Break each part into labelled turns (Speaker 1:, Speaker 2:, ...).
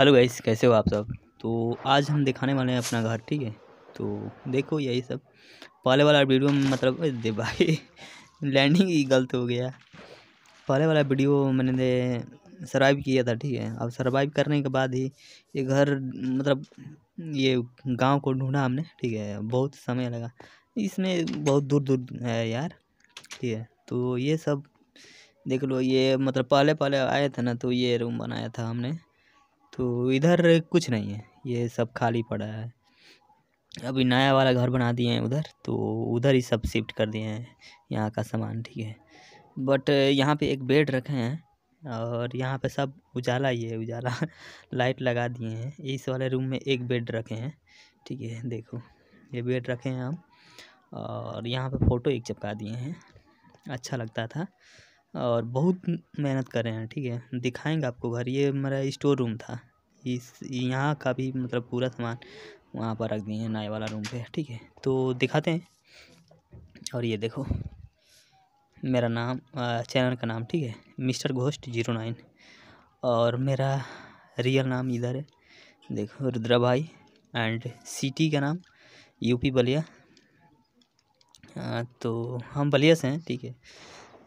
Speaker 1: hello guys कैसे हो आप सब तो आज हम दिखाने वाले हैं अपना घर ठीक है तो देखो यही सब पहले वाला वीडियो में मतलब दे भाई लैंडिंग ही गलत हो गया पहले वाला वीडियो मैंने सर्वाइव किया था ठीक है अब सर्वाइव करने के बाद ही ये घर मतलब ये गांव को ढूंढा हमने ठीक है बहुत समय लगा इसमें बहुत दूर दूर है यार ठीक है तो ये सब देख लो ये मतलब पहले पहले आए थे ना तो ये रूम बनाया था हमने तो इधर कुछ नहीं है ये सब खाली पड़ा है अभी नया वाला घर बना दिए हैं उधर तो उधर ही सब शिफ्ट कर दिए हैं यहाँ का सामान ठीक है बट यहाँ पे एक बेड रखे हैं और यहाँ पे सब उजाला ही है उजाला लाइट लगा दिए हैं इस वाले रूम में एक बेड रखे हैं ठीक है देखो ये बेड रखे हैं हम और यहाँ पे फ़ोटो एक चिपका दिए हैं अच्छा लगता था और बहुत मेहनत कर रहे हैं ठीक है दिखाएंगे आपको घर ये मेरा स्टोर रूम था इस यहाँ का भी मतलब पूरा सामान वहाँ पर रख दिए हैं नए वाला रूम पे ठीक है तो दिखाते हैं और ये देखो मेरा नाम चैनल का नाम ठीक है मिस्टर घोष्ट जीरो नाइन और मेरा रियल नाम इधर है देखो रुद्रा भाई एंड सिटी का नाम यूपी बलिया आ, तो हम बलिया से हैं ठीक है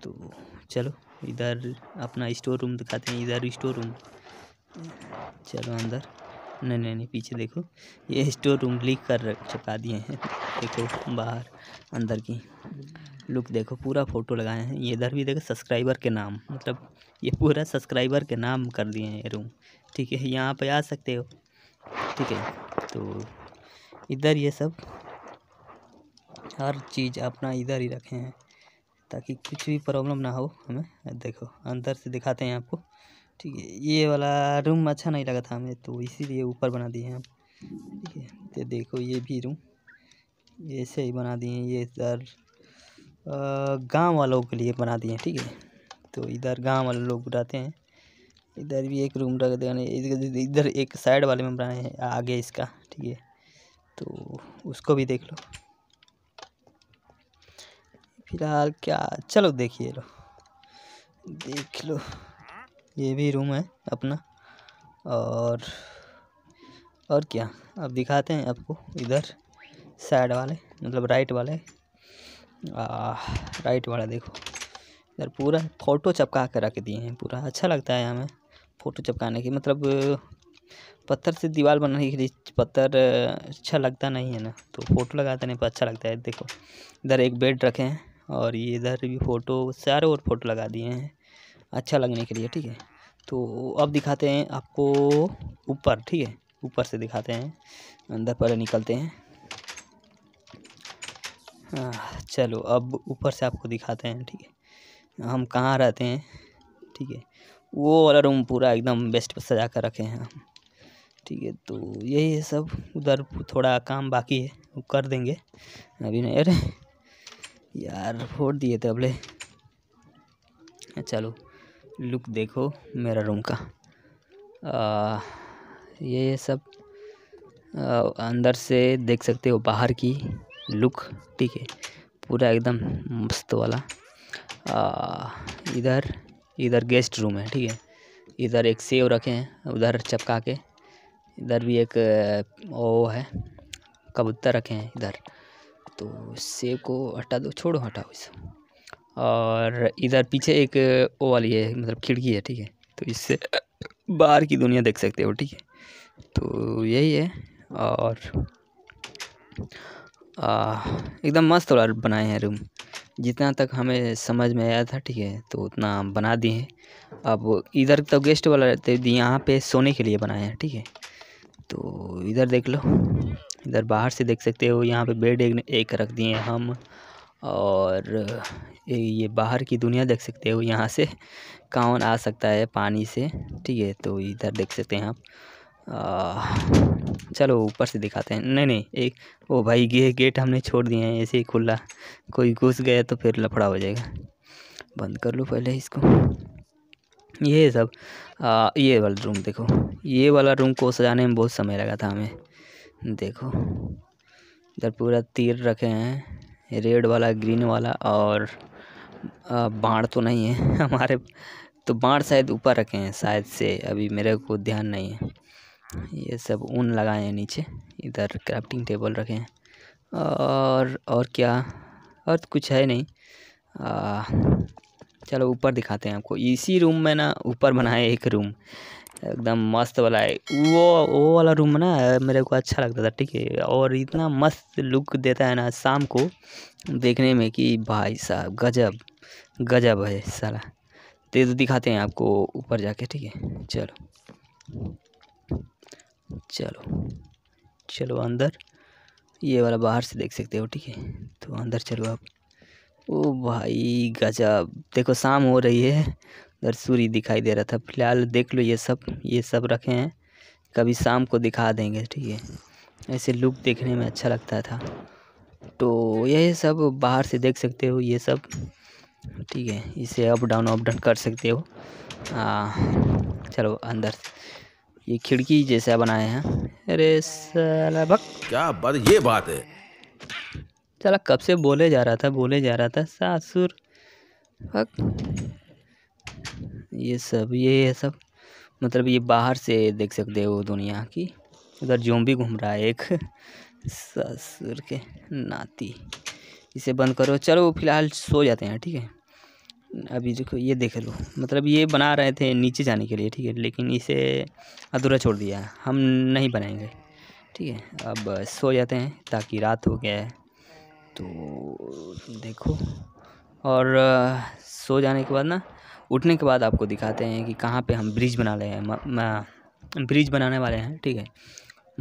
Speaker 1: तो चलो इधर अपना स्टोर रूम दिखाते हैं इधर स्टोर रूम चलो अंदर नहीं नहीं नहीं पीछे देखो ये स्टोर रूम लीक कर चुका दिए हैं देखो बाहर अंदर की लुक देखो पूरा फोटो लगाए हैं ये इधर भी देखो सब्सक्राइबर के नाम मतलब ये पूरा सब्सक्राइबर के नाम कर दिए हैं ये रूम ठीक है यहाँ पे आ सकते हो ठीक है तो इधर ये सब हर चीज़ अपना इधर ही रखे हैं ताकि कुछ भी प्रॉब्लम ना हो हमें देखो अंदर से दिखाते हैं आपको ठीक है ये वाला रूम अच्छा नहीं लगा था हमें तो इसीलिए ऊपर बना दिए हम ठीक है तो देखो ये भी रूम ऐसे ही बना दिए हैं ये इधर गांव वालों के लिए बना दिए हैं ठीक है तो इधर गांव वाले लोग रहते हैं इधर भी एक रूम रख देने इधर एक साइड वाले में बनाए हैं आगे इसका ठीक है तो उसको भी देख लो फिलहाल क्या चलो देखिए लो देख लो ये भी रूम है अपना और और क्या अब दिखाते हैं आपको इधर साइड वाले मतलब राइट वाले आ, राइट वाला देखो इधर पूरा फ़ोटो चपका कर रख दिए हैं पूरा अच्छा लगता है हमें फ़ोटो चपकाने की मतलब पत्थर से दीवार बनाने के लिए पत्थर अच्छा लगता नहीं है ना तो फ़ोटो लगाते नहीं पर अच्छा लगता है देखो इधर एक बेड रखे हैं और ये इधर भी फ़ोटो चारों ओर फोटो लगा दिए हैं अच्छा लगने के लिए ठीक है तो अब दिखाते हैं आपको ऊपर ठीक है ऊपर से दिखाते हैं अंदर पहले निकलते हैं हाँ चलो अब ऊपर से आपको दिखाते हैं ठीक है हम कहाँ रहते हैं ठीक है वो वाला रूम पूरा एकदम बेस्ट पर सजा कर रखे हैं हम ठीक है तो यही है सब उधर थोड़ा काम बाकी है वो कर देंगे अभी नहीं अरे यार फोड़ दिए थे अबले चलो लुक देखो मेरा रूम का आ, ये सब आ, अंदर से देख सकते हो बाहर की लुक ठीक है पूरा एकदम मस्त वाला इधर इधर गेस्ट रूम है ठीक है इधर एक सेव रखे हैं उधर चपका के इधर भी एक ओ है कबूतर रखे हैं इधर तो सेब को हटा दो छोड़ो हटाओ इसे और इधर पीछे एक वो वाली है मतलब खिड़की है ठीक है तो इससे बाहर की दुनिया देख सकते हो ठीक है तो यही है और एकदम मस्त वाला बनाए हैं रूम जितना तक हमें समझ में आया था ठीक है तो उतना बना दिए हैं अब इधर तो गेस्ट वाला रहते यहाँ पे सोने के लिए बनाए हैं ठीक है तो इधर देख लो इधर बाहर से देख सकते हो यहाँ पे बेड एक, एक रख दिए हम और ये बाहर की दुनिया देख सकते हो यहाँ से कौन आ सकता है पानी से ठीक है तो इधर देख सकते हैं आप चलो ऊपर से दिखाते हैं नहीं नहीं एक ओ भाई ये गेट हमने छोड़ दिए हैं ऐसे ही खुला कोई घुस गया तो फिर लफड़ा हो जाएगा बंद कर लो पहले इसको ये सब आ, ये वाला रूम देखो ये वाला रूम को सजाने में बहुत समय लगा था हमें देखो इधर पूरा तीर रखे हैं रेड वाला ग्रीन वाला और बाढ़ तो नहीं है हमारे तो बाढ़ शायद ऊपर रखे हैं शायद से अभी मेरे को ध्यान नहीं है ये सब ऊन लगाए हैं नीचे इधर क्राफ्टिंग टेबल रखे हैं और और क्या और तो कुछ है नहीं आ, चलो ऊपर दिखाते हैं आपको इसी रूम में ना ऊपर बनाए एक रूम एकदम मस्त वाला है वो वो वाला रूम ना मेरे को अच्छा लगता था ठीक है और इतना मस्त लुक देता है ना शाम को देखने में कि भाई साहब गजब गजब है सारा तेज दिखाते हैं आपको ऊपर जाके ठीक है चलो चलो चलो अंदर ये वाला बाहर से देख सकते हो ठीक है तो अंदर चलो आप ओ भाई गजब देखो शाम हो रही है इधर सूर्य दिखाई दे रहा था फिलहाल देख लो ये सब ये सब रखे हैं कभी शाम को दिखा देंगे ठीक है ऐसे लुक देखने में अच्छा लगता था तो यही सब बाहर से देख सकते हो ये सब ठीक है इसे अप डाउन अप डाउन कर सकते हो आ, चलो अंदर ये खिड़की जैसा बनाए हैं अरे सलाबक क्या बात ये बात है चला कब से बोले जा रहा था बोले जा रहा था सासुर ये सब ये है सब मतलब ये बाहर से देख सकते हो दुनिया की उधर जो भी घूम रहा है एक ससुर के नाती इसे बंद करो चलो फिलहाल सो जाते हैं ठीक है अभी देखो ये देख लो मतलब ये बना रहे थे नीचे जाने के लिए ठीक है लेकिन इसे अधूरा छोड़ दिया हम नहीं बनाएंगे ठीक है अब सो जाते हैं ताकि रात हो गया है तो देखो और सो जाने के बाद ना उठने के बाद आपको दिखाते हैं कि कहाँ पे हम ब्रिज बना रहे हैं ब्रिज बनाने वाले हैं ठीक है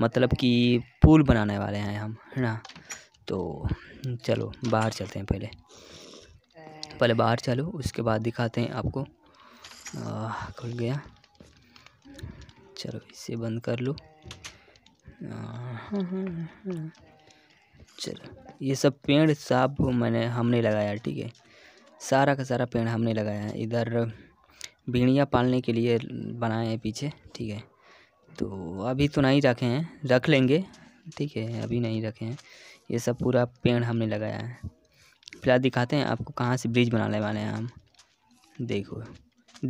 Speaker 1: मतलब कि पुल बनाने वाले हैं हम है ना तो चलो बाहर चलते हैं पहले पहले बाहर चलो उसके बाद दिखाते हैं आपको आ, खुल गया चलो इसे बंद कर लो चलो ये सब पेड़ साफ मैंने हमने लगाया ठीक है सारा का सारा पेड़ हमने लगाया है इधर भेड़िया पालने के लिए बनाए हैं पीछे ठीक है तो अभी तो नहीं रखे हैं रख लेंगे ठीक है अभी नहीं रखे हैं ये सब पूरा पेड़ हमने लगाया है फिलहाल दिखाते हैं आपको कहाँ से ब्रिज बनाने वाले हैं हम देखो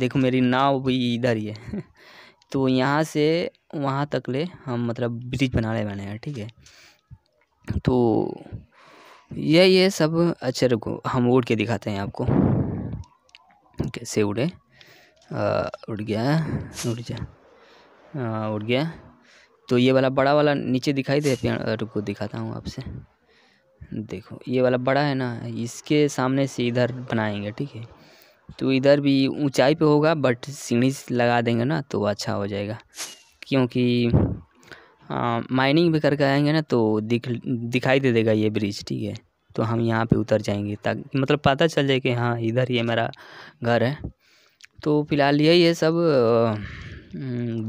Speaker 1: देखो मेरी नाव भी इधर ही है तो यहाँ से वहाँ तक ले हम मतलब ब्रिज बनाने वाले हैं ठीक है तो ये ये सब अच्छा रखो हम उड़ के दिखाते हैं आपको कैसे उड़े आ, उड़ गया उड़ गया उड़ गया तो ये वाला बड़ा वाला नीचे दिखाई दे पेड़ रुको दिखाता हूँ आपसे देखो ये वाला बड़ा है ना इसके सामने से इधर बनाएंगे ठीक है तो इधर भी ऊंचाई पे होगा बट सीढ़ी लगा देंगे ना तो अच्छा हो जाएगा क्योंकि हाँ माइनिंग भी करके आएंगे ना तो दिख दिखाई दे देगा ये ब्रिज ठीक है तो हम यहाँ पे उतर जाएंगे ताकि मतलब पता चल जाए कि हाँ इधर ये मेरा घर है तो फिलहाल यही है सब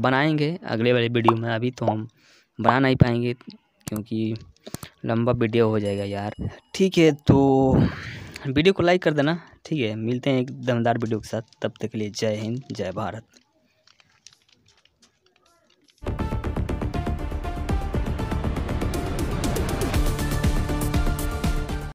Speaker 1: बनाएंगे अगले वाले वीडियो में अभी तो हम बना नहीं पाएंगे क्योंकि लंबा वीडियो हो जाएगा यार ठीक है तो वीडियो को लाइक कर देना ठीक है मिलते हैं एक दमदार वीडियो के साथ तब तक के लिए जय हिंद जय भारत